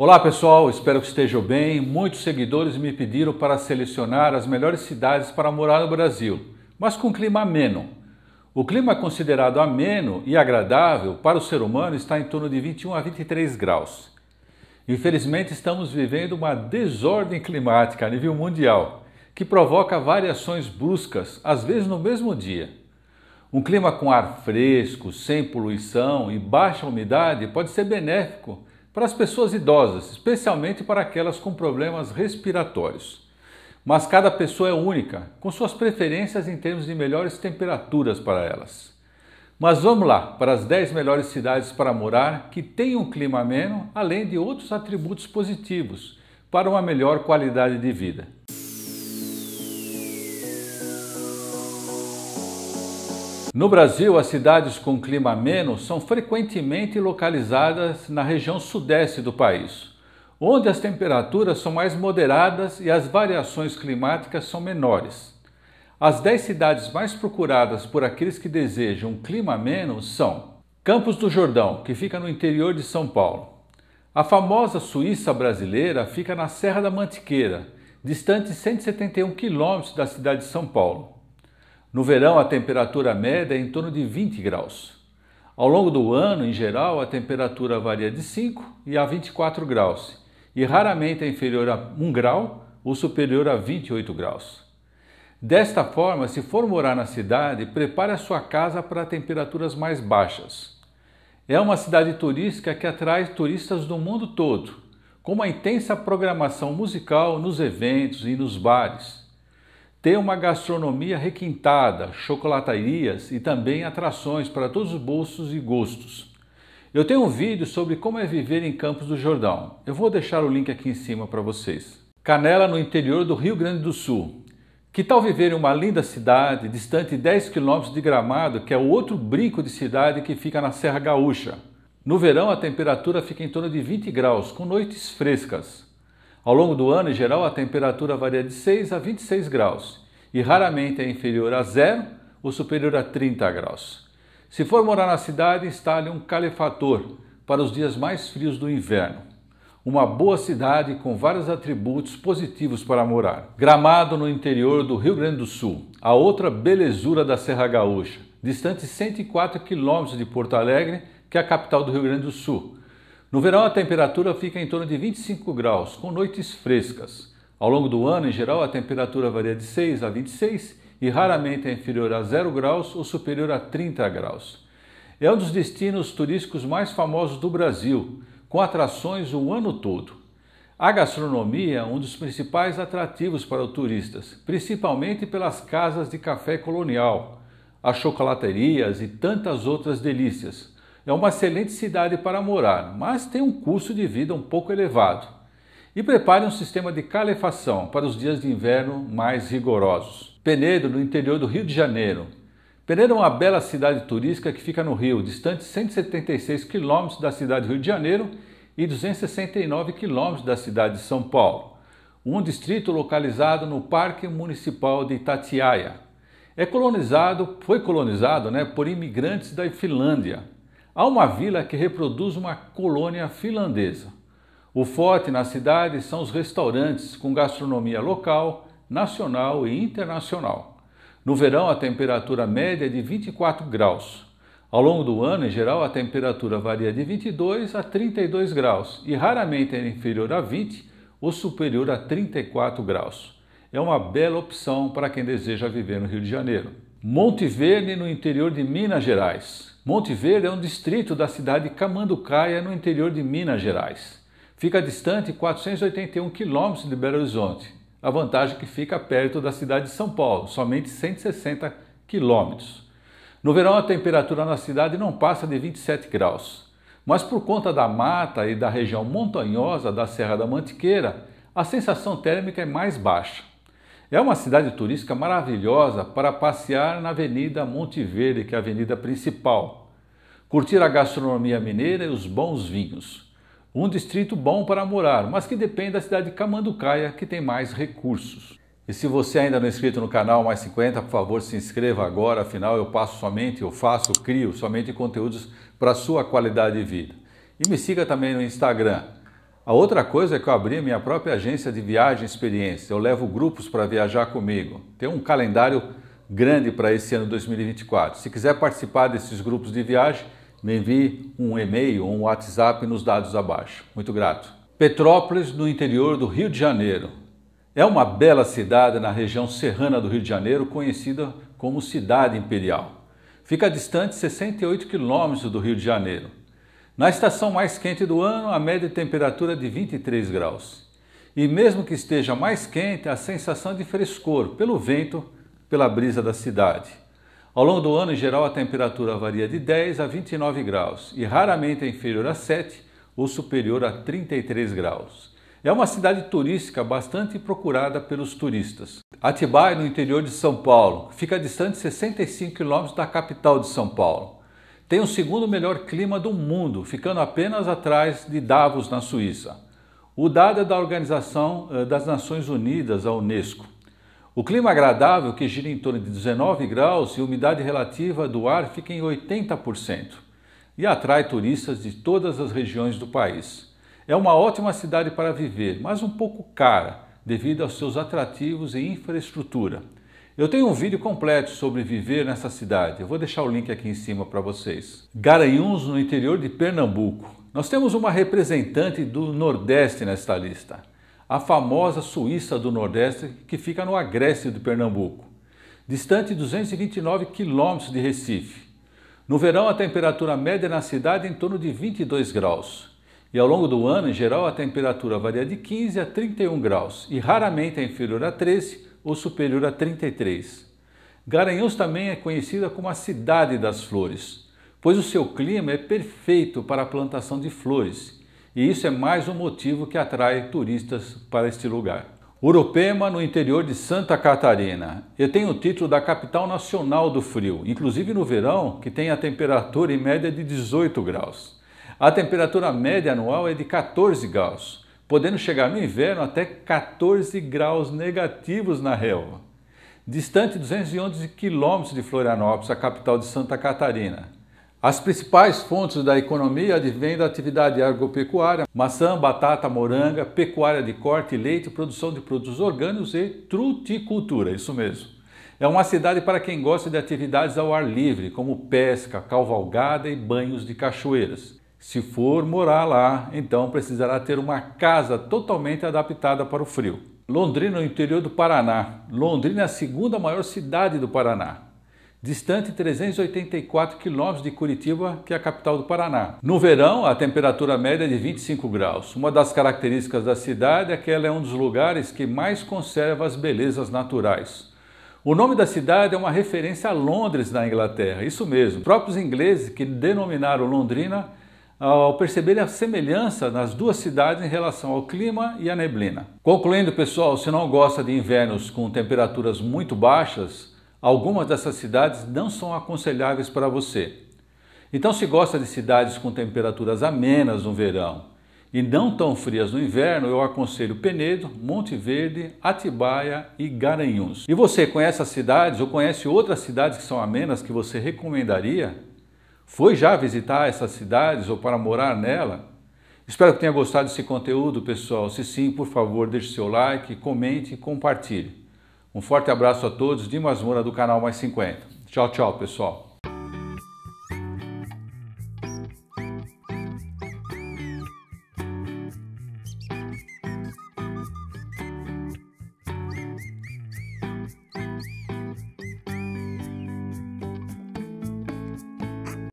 Olá pessoal, espero que estejam bem. Muitos seguidores me pediram para selecionar as melhores cidades para morar no Brasil, mas com clima ameno. O clima é considerado ameno e agradável para o ser humano está em torno de 21 a 23 graus. Infelizmente, estamos vivendo uma desordem climática a nível mundial, que provoca variações bruscas, às vezes no mesmo dia. Um clima com ar fresco, sem poluição e baixa umidade pode ser benéfico para as pessoas idosas, especialmente para aquelas com problemas respiratórios. Mas cada pessoa é única, com suas preferências em termos de melhores temperaturas para elas. Mas vamos lá para as 10 melhores cidades para morar que têm um clima ameno, além de outros atributos positivos para uma melhor qualidade de vida. No Brasil, as cidades com clima ameno são frequentemente localizadas na região sudeste do país, onde as temperaturas são mais moderadas e as variações climáticas são menores. As 10 cidades mais procuradas por aqueles que desejam um clima ameno são Campos do Jordão, que fica no interior de São Paulo. A famosa Suíça brasileira fica na Serra da Mantiqueira, distante 171 quilômetros da cidade de São Paulo. No verão, a temperatura média é em torno de 20 graus. Ao longo do ano, em geral, a temperatura varia de 5 e a 24 graus, e raramente é inferior a 1 grau ou superior a 28 graus. Desta forma, se for morar na cidade, prepare a sua casa para temperaturas mais baixas. É uma cidade turística que atrai turistas do mundo todo, com uma intensa programação musical nos eventos e nos bares ter uma gastronomia requintada, chocolatarias e também atrações para todos os bolsos e gostos. Eu tenho um vídeo sobre como é viver em Campos do Jordão. Eu vou deixar o link aqui em cima para vocês. Canela, no interior do Rio Grande do Sul. Que tal viver em uma linda cidade, distante 10 quilômetros de Gramado, que é o outro brinco de cidade que fica na Serra Gaúcha? No verão, a temperatura fica em torno de 20 graus, com noites frescas. Ao longo do ano, em geral, a temperatura varia de 6 a 26 graus e raramente é inferior a zero ou superior a 30 graus. Se for morar na cidade, instale um calefator para os dias mais frios do inverno. Uma boa cidade com vários atributos positivos para morar. Gramado no interior do Rio Grande do Sul, a outra belezura da Serra Gaúcha, distante 104 quilômetros de Porto Alegre, que é a capital do Rio Grande do Sul no verão, a temperatura fica em torno de 25 graus, com noites frescas. Ao longo do ano, em geral, a temperatura varia de 6 a 26 e raramente é inferior a 0 graus ou superior a 30 graus. É um dos destinos turísticos mais famosos do Brasil, com atrações o ano todo. A gastronomia é um dos principais atrativos para os turistas, principalmente pelas casas de café colonial, as chocolaterias e tantas outras delícias é uma excelente cidade para morar, mas tem um custo de vida um pouco elevado. E prepare um sistema de calefação para os dias de inverno mais rigorosos. Penedo, no interior do Rio de Janeiro. Penedo é uma bela cidade turística que fica no Rio, distante 176 quilômetros da cidade do Rio de Janeiro e 269 quilômetros da cidade de São Paulo um distrito localizado no Parque Municipal de Itatiaia. É colonizado, foi colonizado né, por imigrantes da Finlândia. Há uma vila que reproduz uma colônia finlandesa. O forte na cidade são os restaurantes com gastronomia local, nacional e internacional. No verão, a temperatura média é de 24 graus. Ao longo do ano, em geral, a temperatura varia de 22 a 32 graus e raramente é inferior a 20 ou superior a 34 graus. É uma bela opção para quem deseja viver no Rio de Janeiro. Monte Verde, no interior de Minas Gerais. Monte Verde é um distrito da cidade de Camanducaia, no interior de Minas Gerais. Fica distante 481 quilômetros de Belo Horizonte. A vantagem é que fica perto da cidade de São Paulo, somente 160 quilômetros. No verão, a temperatura na cidade não passa de 27 graus. Mas por conta da mata e da região montanhosa da Serra da Mantiqueira, a sensação térmica é mais baixa. É uma cidade turística maravilhosa para passear na Avenida Monte Verde, que é a avenida principal, curtir a gastronomia mineira e os bons vinhos. Um distrito bom para morar, mas que depende da cidade de Camanducaia, que tem mais recursos. E se você ainda não é inscrito no canal Mais 50, por favor, se inscreva agora, afinal eu passo somente, eu faço, crio somente conteúdos para sua qualidade de vida. E me siga também no Instagram, a outra coisa é que eu abri minha própria agência de viagem e experiência. Eu levo grupos para viajar comigo. Tem um calendário grande para esse ano 2024. Se quiser participar desses grupos de viagem, me envie um e-mail ou um WhatsApp nos dados abaixo. Muito grato. Petrópolis, no interior do Rio de Janeiro. É uma bela cidade na região serrana do Rio de Janeiro, conhecida como Cidade Imperial. Fica distante 68 quilômetros do Rio de Janeiro. Na estação mais quente do ano, a média de temperatura é de 23 graus. E mesmo que esteja mais quente, a sensação é de frescor pelo vento, pela brisa da cidade. Ao longo do ano, em geral, a temperatura varia de 10 a 29 graus e raramente é inferior a 7 ou superior a 33 graus. É uma cidade turística bastante procurada pelos turistas. Atibaia, no interior de São Paulo, fica distante 65 quilômetros da capital de São Paulo tem o segundo melhor clima do mundo, ficando apenas atrás de Davos, na Suíça. O dado é da Organização eh, das Nações Unidas, a Unesco. O clima agradável, que gira em torno de 19 graus, e a umidade relativa do ar fica em 80%, e atrai turistas de todas as regiões do país. É uma ótima cidade para viver, mas um pouco cara, devido aos seus atrativos e infraestrutura. Eu tenho um vídeo completo sobre viver nessa cidade. Eu vou deixar o link aqui em cima para vocês. Garanhuns, no interior de Pernambuco. Nós temos uma representante do Nordeste nesta lista. A famosa Suíça do Nordeste, que fica no agreste de Pernambuco. Distante 229 quilômetros de Recife. No verão, a temperatura média na cidade é em torno de 22 graus. E ao longo do ano, em geral, a temperatura varia de 15 a 31 graus e raramente é inferior a 13 ou superior a 33. Garanhuns também é conhecida como a cidade das flores, pois o seu clima é perfeito para a plantação de flores, e isso é mais um motivo que atrai turistas para este lugar. Urupema, no interior de Santa Catarina, e tem o título da capital nacional do frio, inclusive no verão, que tem a temperatura em média de 18 graus. A temperatura média anual é de 14 graus, podendo chegar no inverno até 14 graus negativos na relva. Distante 211 quilômetros de Florianópolis, a capital de Santa Catarina. As principais fontes da economia advêm da atividade agropecuária, maçã, batata, moranga, pecuária de corte, leite, produção de produtos orgânicos e truticultura, isso mesmo. É uma cidade para quem gosta de atividades ao ar livre, como pesca, cavalgada e banhos de cachoeiras. Se for morar lá, então precisará ter uma casa totalmente adaptada para o frio. Londrina, no interior do Paraná. Londrina é a segunda maior cidade do Paraná, distante 384 quilômetros de Curitiba, que é a capital do Paraná. No verão, a temperatura média é de 25 graus. Uma das características da cidade é que ela é um dos lugares que mais conserva as belezas naturais. O nome da cidade é uma referência a Londres, na Inglaterra, isso mesmo. Os próprios ingleses que denominaram Londrina ao perceber a semelhança nas duas cidades em relação ao clima e à neblina. Concluindo, pessoal, se não gosta de invernos com temperaturas muito baixas, algumas dessas cidades não são aconselháveis para você. Então, se gosta de cidades com temperaturas amenas no verão e não tão frias no inverno, eu aconselho Penedo, Monte Verde, Atibaia e Garanhuns. E você conhece as cidades ou conhece outras cidades que são amenas que você recomendaria? Foi já visitar essas cidades ou para morar nela? Espero que tenha gostado desse conteúdo, pessoal. Se sim, por favor, deixe seu like, comente e compartilhe. Um forte abraço a todos de Masmora do canal Mais 50. Tchau, tchau, pessoal.